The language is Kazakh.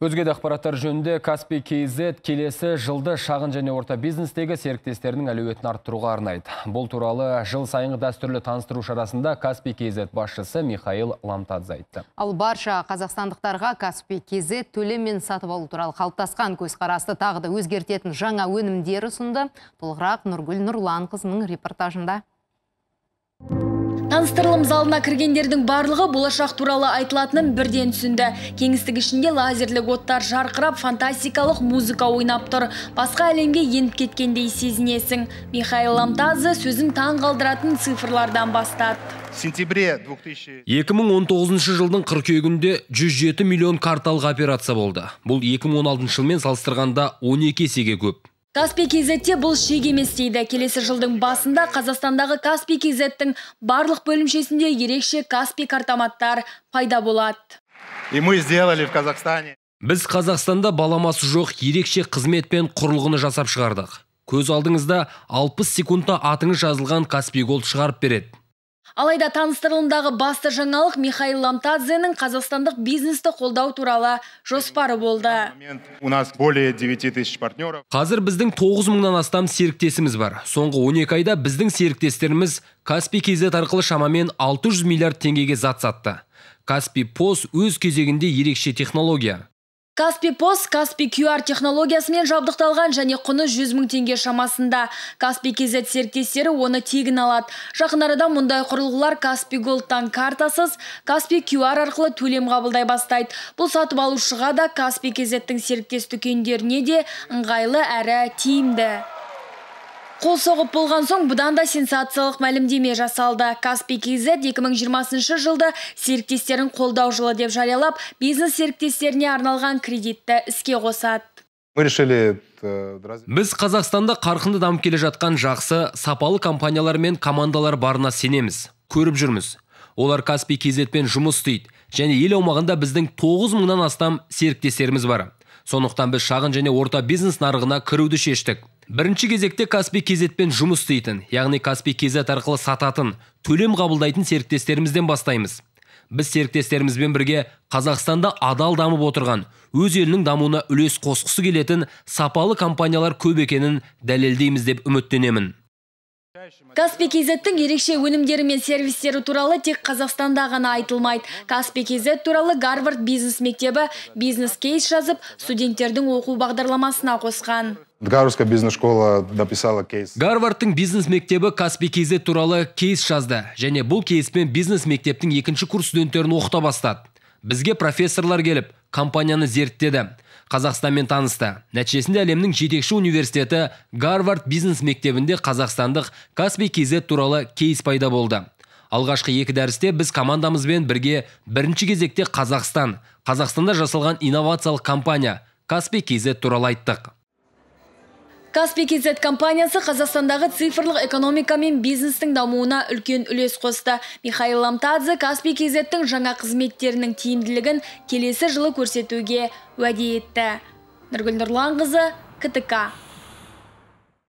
Өзге де ақпараттар жөнінде Каспи KZ келесі жылды шағын және орта бизнестегі серіктестерінің әлеуетін арттыруға арнайды. Бұл туралы жыл сайынғы дәстүрлі таныстыру шарасында Каспи KZ басшысы Михаил Ламтадз айтты. Ал барша қазақстандықтарға Каспи KZ төлем мен сатып алу туралы қалыптасқан көзқарасты тағы да өзгертетін жаңа өнімдер ұсынды. Толығырақ Нұргүл Нұрлан репортажында таныстырылым залына кіргендердің барлығы болашақ туралы айтылатынын бірден түсінді кеңістік ішінде лазерлік оттар жарқырап фантастикалық музыка ойнап тұр басқа әлемге еніп кеткендей сезінесің михаил ламтазы сөзін таң қалдыратын цифрлардан бастады 2019 жылдың қыркүйегінде 107 миллион карталық операция болды бұл 2016 жылмен салыстырғанда 12 есеге көп Каспий кезетте бұл шек емес дейді. Келесі жылдың басында Қазақстандағы Каспий кезеттің барлық бөлімшесінде ерекше Каспий картаматтар пайда болады. мы сделали Біз Қазақстанда баламасы жоқ ерекше қызметпен құрылғыны жасап шығардық. Көз алдыңызда 60 секундта атыңыз жазылған Каспий Голд шығарып береді алайда таныстырылымдағы басты жаңалық михаил ламтадзенің қазақстандық бизнесті қолдау туралы жоспары болды қазір біздің 9 мыңнан астам серіктесіміз бар соңғы 12 айда біздің серіктестеріміз каспи kz арқылы шамамен 600 миллиард теңгеге зат сатты каспи пос өз кезегінде ерекше технология Каспи Пос, Каспи QR технологиясымен жабдықталған және құны 100 мүн теңге шамасында. Каспи кезет серіктестері оны тегін алады. Жақын арада мұндай құрылғылар Каспи Голдтан картасыз, Каспи QR арқылы төлем қабылдай бастайды. Бұл сатып алушыға да Каспи кезеттің серіктес дүкендеріне де ыңғайлы әрі тиімді қол соғып болған соң бұдан да сенсациялық мәлімдеме жасалды каспи kz 2020 жылды серіктестерін қолдау жылы деп жариялап бизнес серіктестеріне арналған кредитті іске қосады э, біз қазақстанда қарқынды дамып келе жатқан жақсы сапалы компаниялар мен командалар барына сенеміз көріп жүрміз олар каспи кезетпен жұмыс істейді және ел аумағында біздің 9 мыңнан астам серіктестеріміз бар Сонықтан біз шағын және орта бизнес нарығына кіруді шештік бірінші кезекте каспи кезетпен жұмыс істейтін яғни каспи кезет арқылы сататын төлем қабылдайтын серіктестерімізден бастаймыз біз серіктестерімізбен бірге қазақстанда адал дамып отырған өз елінің дамуына үлес қосқысы келетін сапалы компаниялар көп екенін дәлелдейміз деп үміттенемін каспи Кезеттің ерекше өнімдері мен сервистері туралы тек қазақстанда ғана айтылмайды каспи kz туралы гарвард бизнес мектебі бизнес кейс жазып студенттердің оқу бағдарламасына қосқан гарвардская бизнес школа дописала кейс гарвардтың бизнес мектебі каспи туралы кейс жазды және бұл кейспен бизнес мектептің екінші курс студенттерін оқыта бастады бізге профессорлар келіп компанияны зерттеді қазақстанмен танысты нәтижесінде әлемнің жетекші университеті гарвард бизнес мектебінде қазақстандық каспи kz туралы кейс пайда болды алғашқы екі дәрісте біз командамызбен бірге бірінші кезекте қазақстан қазақстанда жасалған инновациялық компания каспи kz туралы айттық Каспи Кезет компаниясы Қазақстандағы цифрлық экономика мен бизнестің дамуына үлкен үлес қосты. Михаил Ламтадзе Каспи Кезеттің жаңа қызметтерінің тиімділігін келесі жылы көрсетуге уәде етті. Нұргүл Нұрланқызы, КТК.